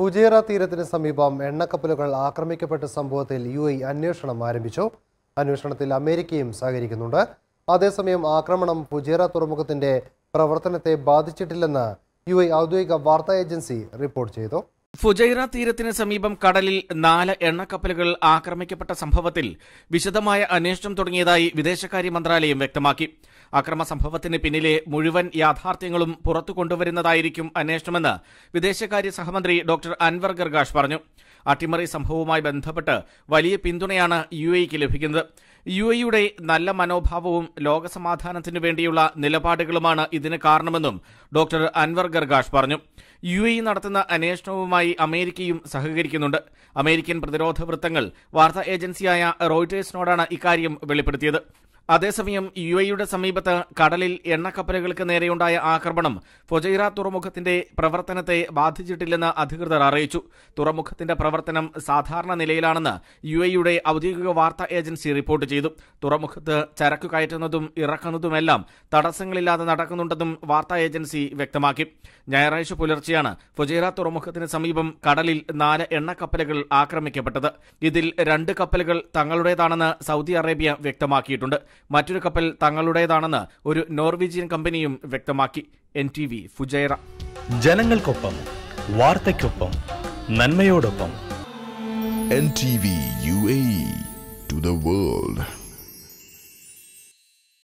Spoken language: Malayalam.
പുജേറ തീരത്തിന് സമീപം എണ്ണക്കപ്പലുകൾ ആക്രമിക്കപ്പെട്ട സംഭവത്തിൽ യു എ അന്വേഷണം ആരംഭിച്ചു അന്വേഷണത്തിൽ അമേരിക്കയും സഹകരിക്കുന്നുണ്ട് അതേസമയം ആക്രമണം പുജേറ തുറമുഖത്തിന്റെ പ്രവർത്തനത്തെ ബാധിച്ചിട്ടില്ലെന്ന് യു എ ഔദ്യോഗിക വാർത്താ ഏജൻസി റിപ്പോർട്ട് ചെയ്തു ഫുജൈറ തീരത്തിന് സമീപം കടലിൽ നാല് എണ്ണക്കപ്പലുകൾ ആക്രമിക്കപ്പെട്ട സംഭവത്തിൽ വിശദമായ അന്വേഷണം തുടങ്ങിയതായി വിദേശകാര്യ മന്ത്രാലയം വ്യക്തമാക്കി അക്രമ സംഭവത്തിന് പിന്നിലെ മുഴുവൻ യാഥാർത്ഥ്യങ്ങളും പുറത്തു കൊണ്ടുവരുന്നതായിരിക്കും അന്വേഷണമെന്ന് വിദേശകാര്യ സഹമന്ത്രി ഡോക്ടർ അൻവർ ഗർഗാഷ് പറഞ്ഞു അട്ടിമറി സംഭവവുമായി ബന്ധപ്പെട്ട് വലിയ പിന്തുണയാണ് യു എക്ക് ലഭിക്കുന്നത് യു എയുടെ നല്ല മനോഭാവവും ലോകസമാധാനത്തിനു വേണ്ടിയുള്ള നിലപാടുകളുമാണ് ഇതിന് കാരണമെന്നും ഡോക്ടർ അൻവർ ഗർഗാഷ് പറഞ്ഞു യു എ നടത്തുന്ന അന്വേഷണവുമായി അമേരിക്കയും സഹകരിക്കുന്നുണ്ട് അമേരിക്കൻ പ്രതിരോധ വൃത്തങ്ങൾ വാർത്താ ഏജൻസിയായ റോയിട്ടേഴ്സിനോടാണ് ഇക്കാര്യം വെളിപ്പെടുത്തിയത് അതേസമയം യു എയുടെ സമീപത്ത് കടലിൽ എണ്ണക്കപ്പലുകൾക്ക് നേരെയുണ്ടായ ആക്രമണം ഫൊജൈറ തുറമുഖത്തിന്റെ പ്രവർത്തനത്തെ ബാധിച്ചിട്ടില്ലെന്ന് അധികൃതർ അറിയിച്ചു തുറമുഖത്തിന്റെ പ്രവർത്തനം സാധാരണ നിലയിലാണെന്ന് യു എയുടെ ഔദ്യോഗിക വാർത്താ ഏജൻസി റിപ്പോർട്ട് ചെയ്തു തുറമുഖത്ത് ചരക്ക് കയറ്റുന്നതും ഇറക്കുന്നതുമെല്ലാം തടസ്സങ്ങളില്ലാതെ നടക്കുന്നുണ്ടെന്നും വാർത്താ ഏജൻസി വ്യക്തമാക്കി ഞായറാഴ്ച പുലർച്ചെയാണ് ഫുജൈറ തുറമുഖത്തിന് സമീപം കടലിൽ നാല് എണ്ണക്കപ്പലുകൾ ആക്രമിക്കപ്പെട്ടത് ഇതിൽ രണ്ട് കപ്പലുകൾ തങ്ങളുടേതാണെന്ന് സൗദി അറേബ്യ വ്യക്തമാക്കിയിട്ടുണ്ട് മറ്റൊരു കപ്പൽ തങ്ങളുടേതാണെന്ന് ഒരു നോർവീജിയൻ കമ്പനിയും വ്യക്തമാക്കി എൻ ടി വി ഫുജൈറ ജനങ്ങൾക്കൊപ്പം വാർത്തയ്ക്കൊപ്പം നന്മയോടൊപ്പം N T V U A to the world